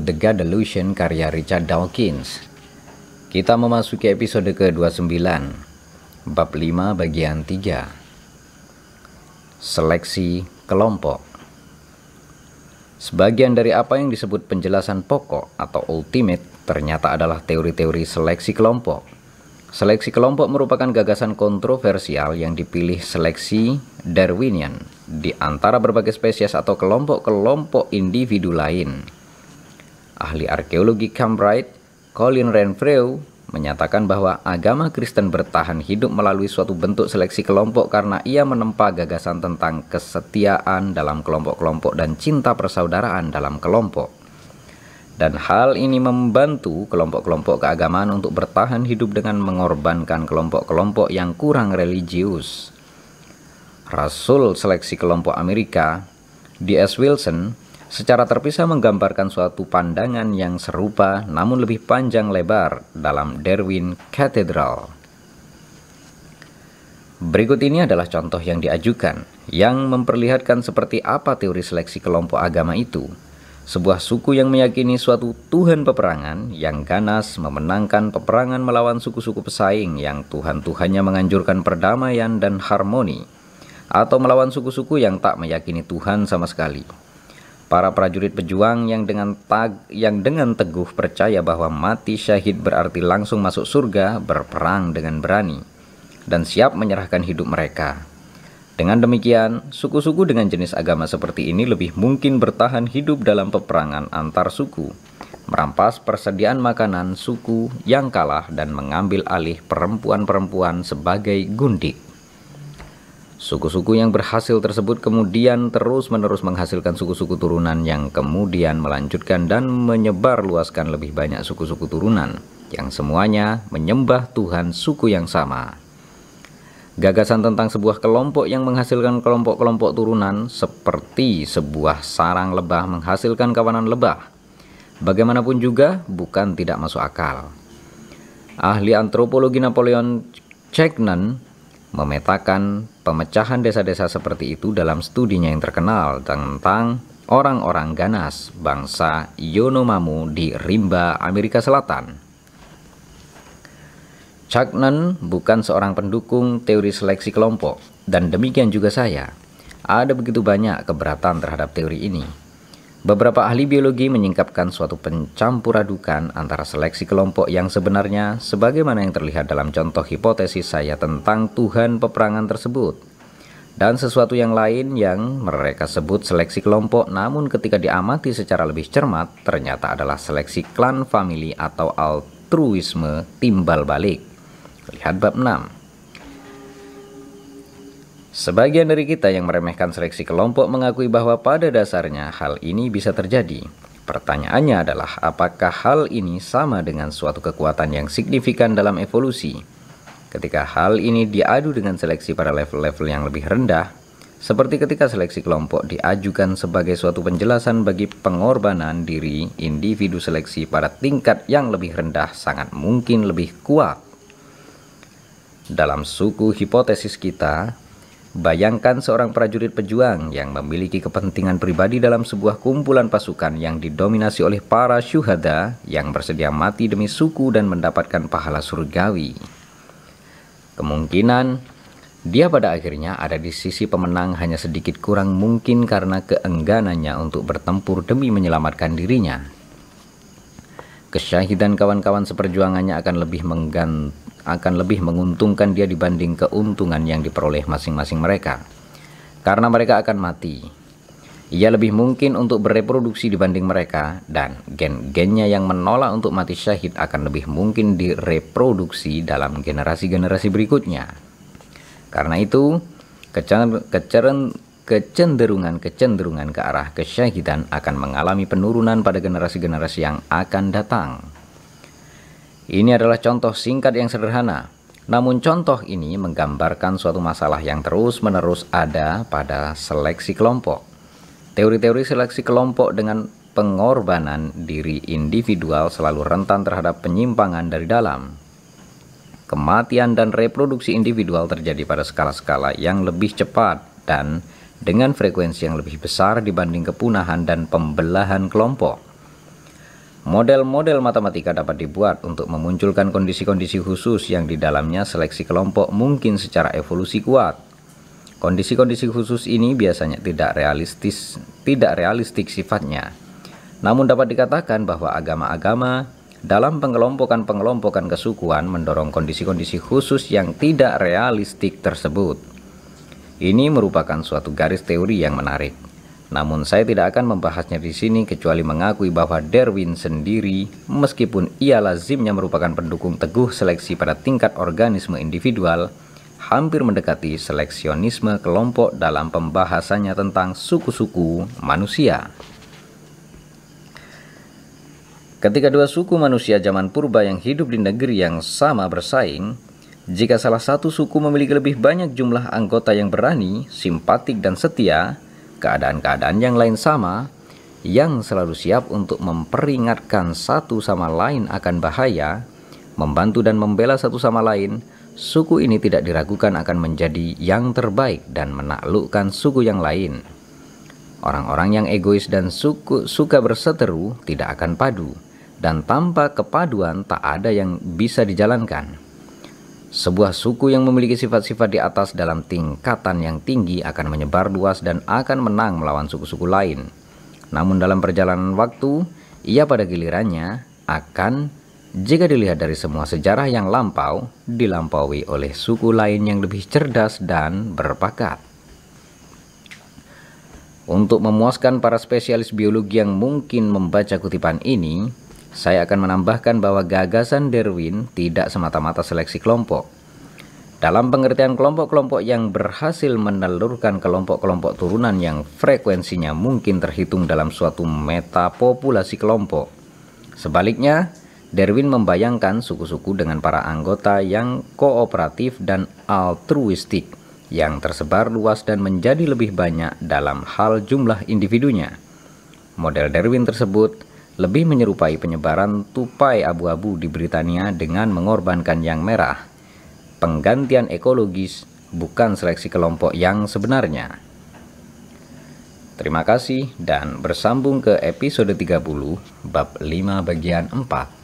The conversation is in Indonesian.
The God Delusion karya Richard Dawkins. Kita memasuki episode ke-29, bab 5 bagian 3. Seleksi kelompok. Sebagian dari apa yang disebut penjelasan pokok atau ultimate ternyata adalah teori-teori seleksi kelompok. Seleksi kelompok merupakan gagasan kontroversial yang dipilih seleksi Darwinian di antara berbagai spesies atau kelompok-kelompok individu lain ahli arkeologi Cambridge Colin Renfrew, menyatakan bahwa agama Kristen bertahan hidup melalui suatu bentuk seleksi kelompok karena ia menempa gagasan tentang kesetiaan dalam kelompok-kelompok dan cinta persaudaraan dalam kelompok. Dan hal ini membantu kelompok-kelompok keagamaan untuk bertahan hidup dengan mengorbankan kelompok-kelompok yang kurang religius. Rasul seleksi kelompok Amerika, D.S. Wilson, secara terpisah menggambarkan suatu pandangan yang serupa namun lebih panjang lebar dalam Darwin Cathedral. Berikut ini adalah contoh yang diajukan, yang memperlihatkan seperti apa teori seleksi kelompok agama itu. Sebuah suku yang meyakini suatu Tuhan peperangan yang ganas memenangkan peperangan melawan suku-suku pesaing yang Tuhan-Tuhannya menganjurkan perdamaian dan harmoni, atau melawan suku-suku yang tak meyakini Tuhan sama sekali. Para prajurit pejuang yang dengan tag, yang dengan teguh percaya bahwa mati syahid berarti langsung masuk surga berperang dengan berani dan siap menyerahkan hidup mereka. Dengan demikian, suku-suku dengan jenis agama seperti ini lebih mungkin bertahan hidup dalam peperangan antar suku, merampas persediaan makanan suku yang kalah dan mengambil alih perempuan-perempuan sebagai gundik. Suku-suku yang berhasil tersebut kemudian terus-menerus menghasilkan suku-suku turunan yang kemudian melanjutkan dan menyebar luaskan lebih banyak suku-suku turunan yang semuanya menyembah Tuhan suku yang sama. Gagasan tentang sebuah kelompok yang menghasilkan kelompok-kelompok turunan seperti sebuah sarang lebah menghasilkan kawanan lebah. Bagaimanapun juga bukan tidak masuk akal. Ahli antropologi Napoleon Chagnon memetakan pemecahan desa-desa seperti itu dalam studinya yang terkenal tentang orang-orang ganas bangsa Yonomamu di Rimba, Amerika Selatan. Chagnon bukan seorang pendukung teori seleksi kelompok, dan demikian juga saya. Ada begitu banyak keberatan terhadap teori ini, Beberapa ahli biologi menyingkapkan suatu pencampuradukan antara seleksi kelompok yang sebenarnya sebagaimana yang terlihat dalam contoh hipotesis saya tentang Tuhan peperangan tersebut dan sesuatu yang lain yang mereka sebut seleksi kelompok namun ketika diamati secara lebih cermat ternyata adalah seleksi klan family atau altruisme timbal balik. Lihat bab 6. Sebagian dari kita yang meremehkan seleksi kelompok mengakui bahwa pada dasarnya hal ini bisa terjadi. Pertanyaannya adalah apakah hal ini sama dengan suatu kekuatan yang signifikan dalam evolusi? Ketika hal ini diadu dengan seleksi pada level-level yang lebih rendah, seperti ketika seleksi kelompok diajukan sebagai suatu penjelasan bagi pengorbanan diri, individu seleksi pada tingkat yang lebih rendah sangat mungkin lebih kuat. Dalam suku hipotesis kita, Bayangkan seorang prajurit pejuang yang memiliki kepentingan pribadi dalam sebuah kumpulan pasukan yang didominasi oleh para syuhada yang bersedia mati demi suku dan mendapatkan pahala surgawi. Kemungkinan dia pada akhirnya ada di sisi pemenang hanya sedikit kurang mungkin karena keengganannya untuk bertempur demi menyelamatkan dirinya. Kesyahidan kawan-kawan seperjuangannya akan lebih menggan akan lebih menguntungkan dia dibanding keuntungan yang diperoleh masing-masing mereka. Karena mereka akan mati. Ia lebih mungkin untuk bereproduksi dibanding mereka dan gen-gennya yang menolak untuk mati syahid akan lebih mungkin direproduksi dalam generasi-generasi berikutnya. Karena itu, keceren, kecenderungan-kecenderungan ke arah kesyahidan akan mengalami penurunan pada generasi-generasi yang akan datang. Ini adalah contoh singkat yang sederhana, namun contoh ini menggambarkan suatu masalah yang terus-menerus ada pada seleksi kelompok. Teori-teori seleksi kelompok dengan pengorbanan diri individual selalu rentan terhadap penyimpangan dari dalam kematian dan reproduksi individual terjadi pada skala-skala yang lebih cepat dan dengan frekuensi yang lebih besar dibanding kepunahan dan pembelahan kelompok. Model-model matematika dapat dibuat untuk memunculkan kondisi-kondisi khusus yang di dalamnya seleksi kelompok mungkin secara evolusi kuat. Kondisi-kondisi khusus ini biasanya tidak realistis, tidak realistik sifatnya. Namun dapat dikatakan bahwa agama-agama dalam pengelompokan-pengelompokan kesukuan mendorong kondisi-kondisi khusus yang tidak realistik tersebut. Ini merupakan suatu garis teori yang menarik. Namun saya tidak akan membahasnya di sini kecuali mengakui bahwa Darwin sendiri meskipun ia lazimnya merupakan pendukung teguh seleksi pada tingkat organisme individual, hampir mendekati seleksionisme kelompok dalam pembahasannya tentang suku-suku manusia. Ketika dua suku manusia zaman purba yang hidup di negeri yang sama bersaing, jika salah satu suku memiliki lebih banyak jumlah anggota yang berani, simpatik, dan setia, keadaan-keadaan yang lain sama, yang selalu siap untuk memperingatkan satu sama lain akan bahaya, membantu dan membela satu sama lain, suku ini tidak diragukan akan menjadi yang terbaik dan menaklukkan suku yang lain. Orang-orang yang egois dan suku, suka berseteru tidak akan padu, dan tanpa kepaduan tak ada yang bisa dijalankan. Sebuah suku yang memiliki sifat-sifat di atas dalam tingkatan yang tinggi akan menyebar luas dan akan menang melawan suku-suku lain. Namun dalam perjalanan waktu, ia pada gilirannya akan jika dilihat dari semua sejarah yang lampau, dilampaui oleh suku lain yang lebih cerdas dan berpakat. Untuk memuaskan para spesialis biologi yang mungkin membaca kutipan ini, saya akan menambahkan bahwa gagasan Darwin tidak semata-mata seleksi kelompok. Dalam pengertian kelompok-kelompok yang berhasil menelurkan kelompok-kelompok turunan yang frekuensinya mungkin terhitung dalam suatu metapopulasi kelompok. Sebaliknya, Darwin membayangkan suku-suku dengan para anggota yang kooperatif dan altruistik yang tersebar luas dan menjadi lebih banyak dalam hal jumlah individunya. Model Darwin tersebut lebih menyerupai penyebaran tupai abu-abu di Britania dengan mengorbankan yang merah. Penggantian ekologis bukan seleksi kelompok yang sebenarnya. Terima kasih dan bersambung ke episode 30 bab 5 bagian 4.